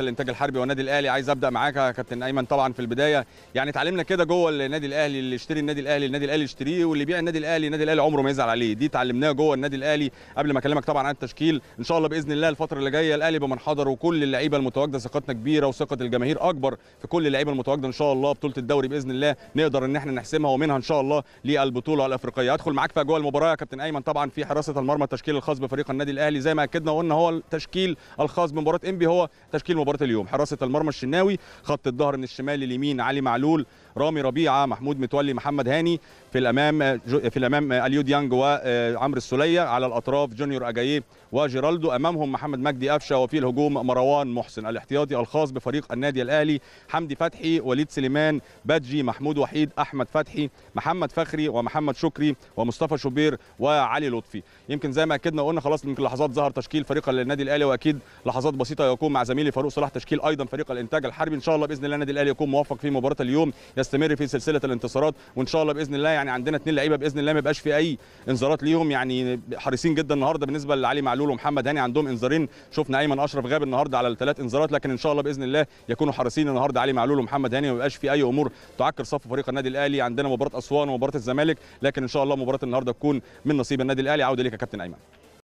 الانتاج الحربي والنادي الاهلي عايز ابدا معاك يا كابتن ايمن طبعا في البدايه يعني اتعلمنا كده جوه النادي الاهلي اللي يشتري النادي الاهلي النادي الاهلي يشتريه واللي يبيع النادي الاهلي النادي الاهلي عمره ما يزعل عليه دي اتعلمناها جوه النادي الاهلي قبل ما اكلمك طبعا عن التشكيل ان شاء الله باذن الله الفتره اللي جايه الاهلي بمن حضر وكل اللعيبه المتواجده ثقتنا كبيره وثقه الجماهير اكبر في كل اللعيبه المتواجده ان شاء الله بطوله الدوري باذن الله نقدر ان احنا نحسمها ومنها ان شاء الله للبطوله الافريقيه ادخل معاك في اجواء المباراه يا كابتن ايمن طبعا في حراسه المرمى التشكيل الخاص بفريق النادي الاهلي زي ما اكدنا وقلنا هو التشكيل الخاص بمباراه انبي هو تشكيل مباراه اليوم حراسه المرمى الشناوي خط الظهر من الشمال لليمين علي معلول رامي ربيعه محمود متولي محمد هاني في الامام في الامام اليو ديانج وعمرو آه، السوليه على الاطراف جونيور اجاييه وجيرالدو امامهم محمد مجدي قفشه وفي الهجوم مروان محسن الاحتياطي الخاص بفريق النادي الاهلي حمدي فتحي وليد سليمان بادجي محمود وحيد احمد فتحي محمد فخري ومحمد شكري ومصطفى شوبير وعلي لطفي يمكن زي ما اكدنا وقلنا خلاص يمكن لحظات ظهر تشكيل فريق النادي الاهلي واكيد لحظات بسيطه يكون مع زميلي فاروق صلاح تشكيل ايضا فريق الانتاج الحربي ان شاء الله باذن الله النادي الاهلي يكون موفق في مباراه اليوم يستمر في سلسله الانتصارات وان شاء الله باذن الله يعني عندنا اثنين لعيبه باذن الله ما يبقاش في اي انذارات ليهم يعني حريصين جدا النهارده بالنسبه لعلي معلول ومحمد هاني عندهم انذارين شفنا ايمن اشرف غاب النهارده على الثلاث انذارات لكن ان شاء الله باذن الله يكونوا حريصين النهارده علي معلول ومحمد هاني ما يبقاش في اي امور تعكر صف فريق النادي الاهلي عندنا مباراه اسوان ومباراه الزمالك لكن ان شاء الله مباراه النهارده تكون من نصيب النادي الاهلي عوده ليك يا كابتن ايمن